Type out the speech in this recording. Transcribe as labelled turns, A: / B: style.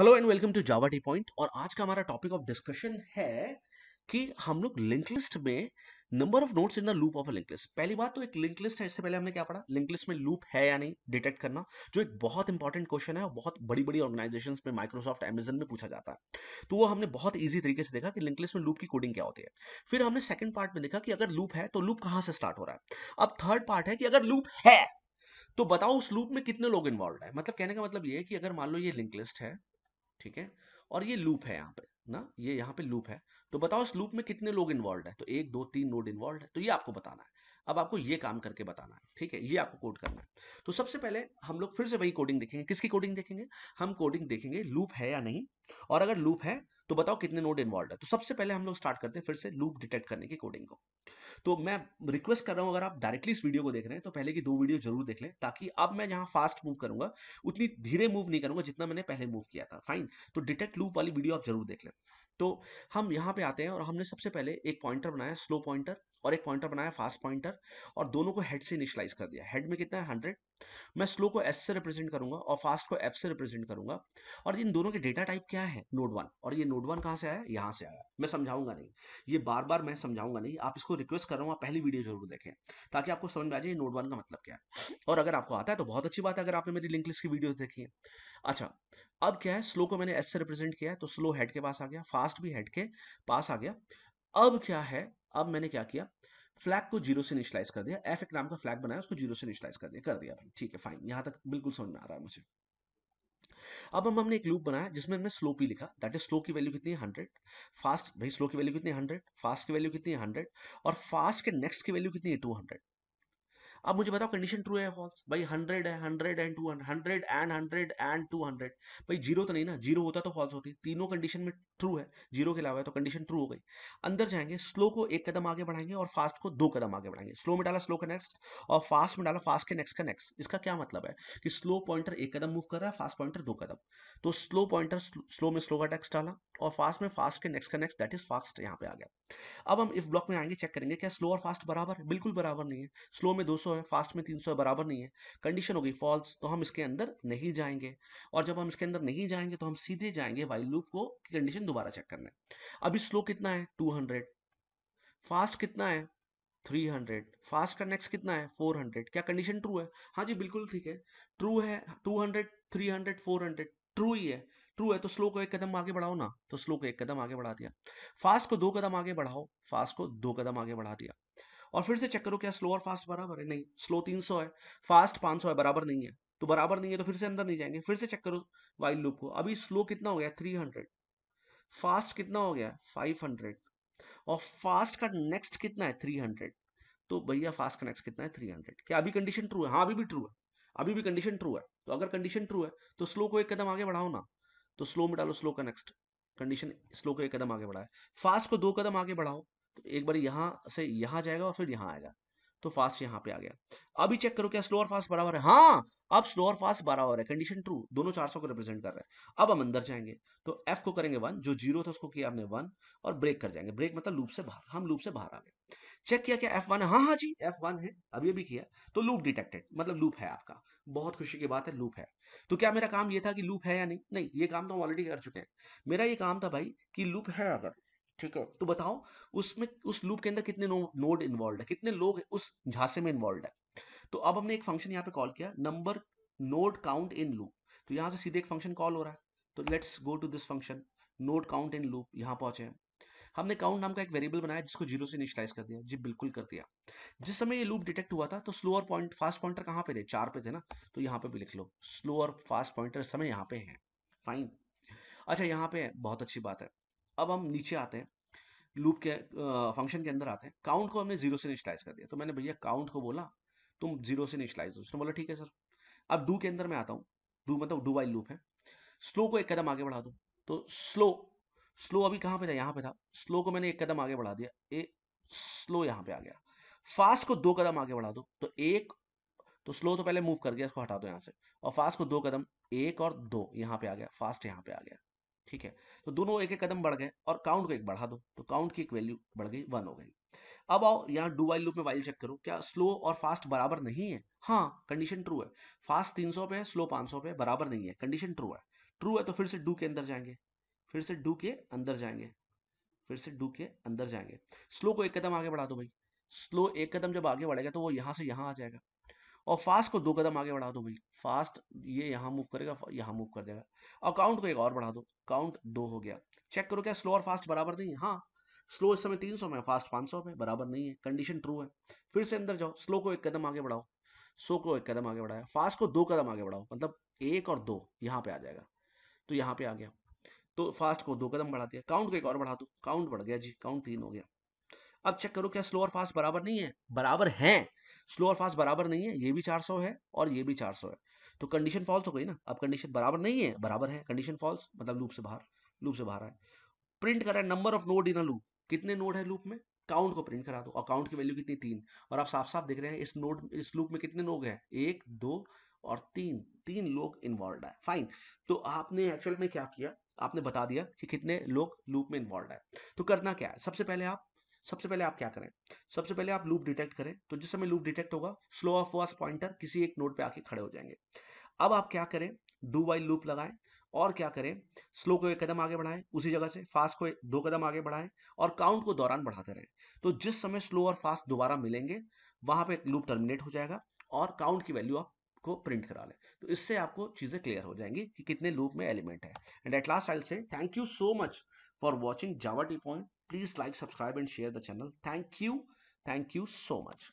A: hello and welcome to Java T point और आज का हमारा टॉपिक ऑफ डिस्कशन है कि हम लोग लिंक लिस्ट में number of nodes in the loop of a link list पहली बात तो एक लिंक लिस्ट है इससे पहले हमने क्या पढ़ा लिंक लिस्ट में लूप है या नहीं डिटेक्ट करना जो एक बहुत इंपॉर्टेंट क्वेश्चन है बहुत बड़ी बड़ी ऑर्गेनाइजेशन में माइक्रोसॉफ्ट एमेजन में पूछा जाता है तो वो हमने बहुत ईजी तरीके से देखा कि लिंक लिस्ट में लूप की कोडिंग क्या होती है फिर हमने सेकंड पार्ट में देखा कि अगर लूप है तो लूप कहाँ से स्टार्ट हो रहा है अब थर्ड पार्ट है कि अगर लूप है तो बताओ उस लूप में कितने लोग इन्वॉल्व है मतलब कहने का मतलब ये है कि अगर मान लो ये लिंक लिस्ट है ठीक है और ये लूप है यहाँ पे ना ये यहाँ पे लूप है तो बताओ इस लूप में कितने लोग इन्वॉल्व है तो एक दो तीन नोड इन्वॉल्व है तो ये आपको बताना है अब आपको ये काम करके बताना है ठीक है ये आपको कोड करना है तो सबसे पहले हम लोग फिर से वही कोडिंग देखेंगे किसकी कोडिंग देखेंगे हम कोडिंग देखेंगे लूप है या नहीं और अगर लूप है तो बताओ कितने नोड इन्वॉल्व है तो सबसे पहले हम लोग स्टार्ट करते हैं फिर से लूप डिटेक्ट करने की कोडिंग को तो मैं रिक्वेस्ट कर रहा हूं अगर आप डायरेक्टली इस वीडियो को देख रहे हैं तो पहले की दो वीडियो जरूर देख लें ताकि अब मैं जहां फास्ट मूव करूंगा उतनी धीरे मूव नहीं करूंगा जितना मैंने पहले मूव किया था फाइन तो डिटेक्ट लूप वाली वीडियो आप जरूर देख लें तो हम यहां पे आते हैं और हमने सबसे पहले एक पॉइंटर बनाया स्लो पॉइंटर और एक पॉइंटर बनाया फास्ट पॉइंटर और दोनों को हेड से इनिशलाइज कर दिया हेड में कितना है हंड्रेड मैं स्लो को एस से रिप्रेजेंट करूंगा और फास्ट को एफ से रिप्रेजेंट करूंगा और इन दोनों के डेटा टाइप क्या है नोड वन और ये नोड वन कहाँ से आया यहाँ से आया मैं समझाऊंगा नहीं ये बार बार मैं समझाऊंगा नहीं आप इसको रिक्वेस्ट कर रहा हूँ आप पहली वीडियो जरूर देखें ताकि आपको समझ में आ जाए नोड वन का मतलब क्या है और अगर आपको आता है तो बहुत अच्छी बात है अगर आपने मेरी लिंक लिस्ट की वीडियो देखी है अच्छा अब क्या है स्लो को मैंने एस से रिप्रेजेंट किया है तो स्लो हेड के पास आ गया फास्ट भी हेड के पास आ गया अब क्या है अब मैंने क्या किया फ्लैग को जीरो से निशलाइज कर दिया एफ एक नाम का फ्लैग बनाया उसको जीरो से निशलाइज कर दिया कर दिया भाई ठीक है फाइन यहां तक बिल्कुल समझ में आ रहा है मुझे अब हम हमने एक लूप बनाया जिसमें हमने स्लो पी लिखा दैट इज स्लो की वैल्यू कितनी है हंड्रेड फास्ट भाई स्लो की वैल्यू कितनी है हंड्रेड फास्ट की वैल्यू कितनी है हंड्रेड और फास्ट के नेक्स्ट की वैल्यू कितनी है टू हंड्रेड अब मुझे बताओ कंडीशन ट्रू है फॉल्स भाई हंड्रेड है hundred and two hundred and hundred and two hundred भाई जीरो तो नहीं ना जीरो होता तो फॉल्स होती तीनों कंडीशन में ट्रू है जीरो के अलावा तो कंडीशन ट्रू हो गई अंदर जाएंगे स्लो को एक कदम आगे बढ़ाएंगे और फास्ट को दो कदम आगे बढ़ाएंगे स्लो में डाला स्लो का नेक्स्ट और फास्ट में डाला फास्ट के नेक्स्ट का नेक्स्ट इसका क्या मतलब है कि स्लो पॉइंटर एक कदम मूव कर रहा है फास्ट पॉइंटर दो कदम तो स्लो पॉइंटर स्लो में स्लो का नेक्स्ट डाला और फास्ट में फास्ट के नेक्स्ट का नेक्स्ट दैट इज फास्ट यहाँ पे आ गया अब हम इस ब्लॉक में आएंगे चेक करेंगे क्या स्लो और फास्ट बराबर है बिल्कुल बराबर नहीं है स्लो में 200 है फास्ट में 300 है बराबर नहीं है कंडीशन हो गई फॉल्स तो हम इसके अंदर नहीं जाएंगे और जब हम इसके अंदर नहीं जाएंगे तो हम सीधे जाएंगे वाइल लूप को कंडीशन दोबारा चेक करना है अभी स्लो कितना है 200 फास्ट कितना है 300 फास्ट का नेक्स्ट कितना है 400 क्या कंडीशन ट्रू है हाँ जी बिल्कुल ठीक है ट्रू है 200 300 400 ट्रू ही है ट्रू है तो स्लो को एक कदम आगे बढ़ाओ ना तो स्लो को एक कदम आगे बढ़ा दिया फास्ट को दो कदम आगे बढ़ाओ फास्ट को दो कदम आगे बढ़ा दिया और फिर से चेक करो क्या स्लो और फास्ट बराबर है नहीं स्लो 300 है फास्ट 500 है बराबर नहीं है तो बराबर नहीं है तो फिर से अंदर नहीं जाएंगे फिर से चेक करो वाइल्ड लूप को अभी स्लो कितना हो गया 300 फास्ट कितना हो गया 500 और फास्ट का नेक्स्ट कितना है 300 तो भैया फास्ट का नेक्स्ट कितना है 300 क्या अभी कंडीशन ट्रू है हाँ अभी भी ट्रू है अभी भी कंडीशन ट्रू है तो अगर कंडीशन ट्रू है तो स्लो को एक कदम आगे बढ़ाओ ना तो स्लो में डालो स्लो का नेक्स्ट कंडीशन स्लो को एक कदम आगे बढ़ाए फास्ट को दो कदम आगे बढ़ाओ तो एक बार यहाँ से यहाँ जाएगा और फिर यहाँ आएगा तो फास्ट यहाँ पे आ गया अभी चेक करो क्या स्लो और फास्ट बराबर है हाँ अब स्लो और फास्ट बराबर है कंडीशन ट्रू दोनों 400 को रिप्रेजेंट कर रहे हैं अब हम अंदर जाएंगे तो एफ को करेंगे वन जो जीरो था उसको किया हमने वन और ब्रेक कर जाएंगे ब्रेक मतलब लूप से बाहर हम लूप से बाहर आ गए चेक किया क्या एफ वन है हाँ हाँ जी एफ वन है अभी अभी किया तो लूप डिटेक्टेड मतलब लूप है आपका बहुत खुशी की बात है लूप है तो क्या मेरा काम ये था कि लूप है या नहीं नहीं ये काम तो हम ऑलरेडी कर चुके हैं मेरा ये काम था भाई कि लूप है अगर ठीक है तो बताओ उसमें उस लूप के अंदर कितने नोड इन्वॉल्व है कितने लोग उस झांसे में इन्वॉल्व है तो अब हमने एक फंक्शन यहाँ पे कॉल किया number node count in loop तो यहाँ से सीधे एक फंक्शन कॉल हो रहा है तो let's go to this function node count in loop यहाँ पहुंचे हैं हमने काउंट नाम का एक वेरिएबल बनाया जिसको जीरो से इनिशलाइज कर दिया जी बिल्कुल कर दिया जिस समय ये लूप डिटेक्ट हुआ था तो स्लोअर पॉइंट फास्ट पॉइंटर कहाँ पे थे चार पे थे ना तो यहाँ पे भी लिख लो स्लोअर फास्ट पॉइंटर समय यहाँ पे है फाइन अच्छा यहाँ पे बहुत अच्छी बात है अब हम नीचे आते हैं लूप के फंक्शन के अंदर आते हैं काउंट को हमने जीरो से निचलाइज कर दिया तो मैंने भैया काउंट को बोला तुम जीरो से निचलाइज हो उसने बोला ठीक है सर अब डू के अंदर मैं आता हूँ डू मतलब डू वाई लूप है स्लो को एक कदम आगे बढ़ा दो तो स्लो स्लो अभी कहाँ पे था यहाँ पे था स्लो को मैंने एक कदम आगे बढ़ा दिया ए स्लो यहाँ पे आ गया फास्ट को दो कदम आगे बढ़ा दो तो एक तो स्लो तो पहले मूव कर गया इसको हटा दो यहाँ से और फास्ट को दो कदम एक और दो यहाँ पे आ गया फास्ट यहाँ पे आ गया ठीक है तो दोनों एक एक कदम बढ़ गए और काउंट को एक बढ़ा दो तो काउंट की एक वैल्यू बढ़ गई वन हो गई अब आओ यहाँ डू वाइल लूप में वाइल चेक करो क्या स्लो और फास्ट बराबर नहीं है हाँ कंडीशन ट्रू है फास्ट सौ पे है स्लो सौ पे बराबर नहीं है कंडीशन ट्रू है ट्रू है तो फिर से डू के अंदर जाएंगे फिर से डू के अंदर जाएंगे फिर से डू के अंदर जाएंगे स्लो को एक कदम आगे बढ़ा दो भाई स्लो एक कदम जब आगे बढ़ेगा तो वो यहाँ से यहाँ आ जाएगा और फास्ट को दो कदम आगे बढ़ा दो भाई फास्ट ये यहाँ मूव करेगा यहाँ मूव कर देगा और काउंट को एक और बढ़ा दो काउंट दो हो गया चेक करो क्या स्लो और फास्ट बराबर नहीं है हाँ स्लो इस समय 300 में फास्ट 500 में बराबर नहीं है कंडीशन ट्रू है फिर से अंदर जाओ स्लो को एक कदम आगे बढ़ाओ सो को एक कदम आगे बढ़ाया फास्ट को दो कदम आगे बढ़ाओ मतलब एक और दो यहाँ पे आ जाएगा तो यहाँ पे आ गया तो फास्ट को दो कदम बढ़ा दिया काउंट को एक और बढ़ा दो काउंट बढ़ गया जी काउंट तीन हो गया अब चेक करो क्या स्लो और फास्ट बराबर नहीं है बराबर है स्लो और फास्ट बराबर नहीं है ये भी 400 है और ये भी 400 है तो कंडीशन फॉल्स हो गई ना अब कंडीशन बराबर नहीं है बराबर है कंडीशन फॉल्स मतलब लूप से बाहर लूप से बाहर आए प्रिंट करा number of node in a loop कितने नोड है लूप में काउंट को प्रिंट करा दो अकाउंट की वैल्यू कितनी तीन और आप साफ साफ देख रहे हैं इस नोड इस लूप में कितने लोग हैं एक दो और तीन तीन लोग इन्वॉल्व है फाइन तो आपने एक्चुअल में क्या किया आपने बता दिया कि कितने लोग लूप में इन्वॉल्व है तो करना क्या है सबसे पहले आप सबसे पहले आप क्या करें सबसे पहले आप लूप डिटेक्ट करें तो जिस समय लूप डिटेक्ट होगा स्लो ऑफ वॉस पॉइंटर किसी एक नोड पे आके खड़े हो जाएंगे अब आप क्या करें डू वाइल लूप लगाएं और क्या करें स्लो को एक कदम आगे बढ़ाएं उसी जगह से फास्ट को दो कदम आगे बढ़ाएं और काउंट को दौरान बढ़ाते रहें तो जिस समय स्लो और फास्ट दोबारा मिलेंगे वहां पर लूप टर्मिनेट हो जाएगा और काउंट की वैल्यू आप को प्रिंट करा लें तो इससे आपको चीज़ें क्लियर हो जाएंगी कि कितने लूप में एलिमेंट है and eight last I say thank you so much for watching Java T point please like subscribe and share the channel thank you thank you so much